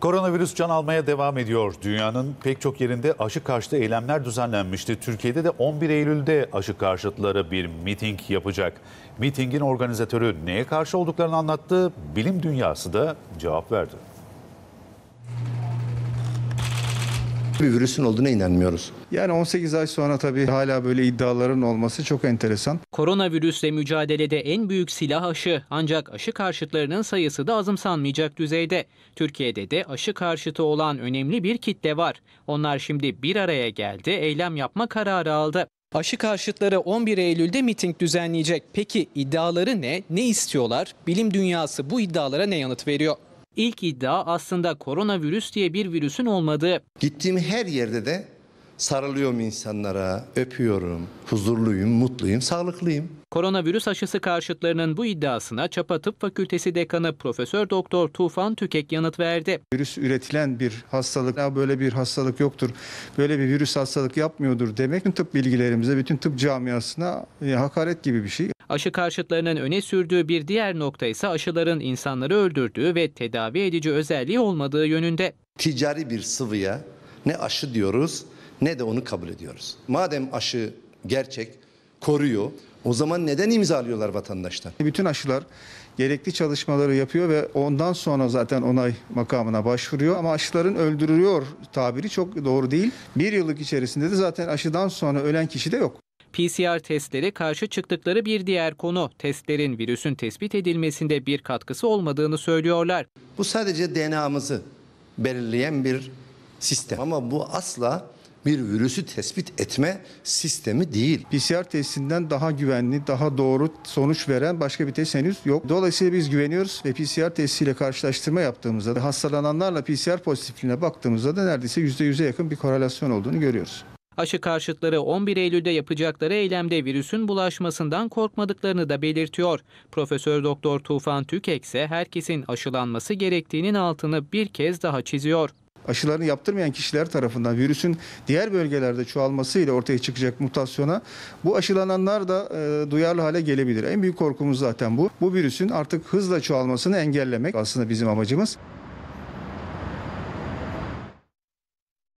Koronavirüs can almaya devam ediyor. Dünyanın pek çok yerinde aşı karşıtı eylemler düzenlenmişti. Türkiye'de de 11 Eylül'de aşı karşıtları bir miting yapacak. Mitingin organizatörü neye karşı olduklarını anlattı. Bilim dünyası da cevap verdi. bir virüsün olduğuna inanmıyoruz. Yani 18 ay sonra tabii hala böyle iddiaların olması çok enteresan. Koronavirüsle mücadelede en büyük silah aşı ancak aşı karşıtlarının sayısı da azımsanmayacak düzeyde. Türkiye'de de aşı karşıtı olan önemli bir kitle var. Onlar şimdi bir araya geldi, eylem yapma kararı aldı. Aşı karşıtları 11 Eylül'de miting düzenleyecek. Peki iddiaları ne? Ne istiyorlar? Bilim dünyası bu iddialara ne yanıt veriyor? İlk iddia aslında koronavirüs diye bir virüsün olmadığı. Gittiğim her yerde de sarılıyorum insanlara, öpüyorum, huzurluyum, mutluyum, sağlıklıyım. Koronavirüs aşısı karşıtlarının bu iddiasına Çapa Tıp Fakültesi Dekanı Profesör Doktor Tufan Tükek yanıt verdi. Virüs üretilen bir hastalık, ya böyle bir hastalık yoktur, böyle bir virüs hastalık yapmıyordur demek tüm tıp bilgilerimize, bütün tıp camiasına e, hakaret gibi bir şey. Aşı karşıtlarının öne sürdüğü bir diğer nokta ise aşıların insanları öldürdüğü ve tedavi edici özelliği olmadığı yönünde. Ticari bir sıvıya ne aşı diyoruz ne de onu kabul ediyoruz. Madem aşı gerçek, koruyor, o zaman neden imzalıyorlar vatandaştan? Bütün aşılar gerekli çalışmaları yapıyor ve ondan sonra zaten onay makamına başvuruyor. Ama aşıların öldürüyor tabiri çok doğru değil. Bir yıllık içerisinde de zaten aşıdan sonra ölen kişi de yok. PCR testleri karşı çıktıkları bir diğer konu testlerin virüsün tespit edilmesinde bir katkısı olmadığını söylüyorlar. Bu sadece DNA'mızı belirleyen bir sistem ama bu asla bir virüsü tespit etme sistemi değil. PCR testinden daha güvenli, daha doğru sonuç veren başka bir test henüz yok. Dolayısıyla biz güveniyoruz ve PCR testiyle karşılaştırma yaptığımızda hastalananlarla PCR pozitifliğine baktığımızda da neredeyse %100'e yakın bir korelasyon olduğunu görüyoruz. Aşı karşıtları 11 Eylül'de yapacakları eylemde virüsün bulaşmasından korkmadıklarını da belirtiyor. Profesör Doktor Tufan Tükek ise herkesin aşılanması gerektiğinin altını bir kez daha çiziyor aşılarını yaptırmayan kişiler tarafından virüsün diğer bölgelerde çoğalmasıyla ortaya çıkacak mutasyona bu aşılananlar da e, duyarlı hale gelebilir. En büyük korkumuz zaten bu. Bu virüsün artık hızla çoğalmasını engellemek aslında bizim amacımız.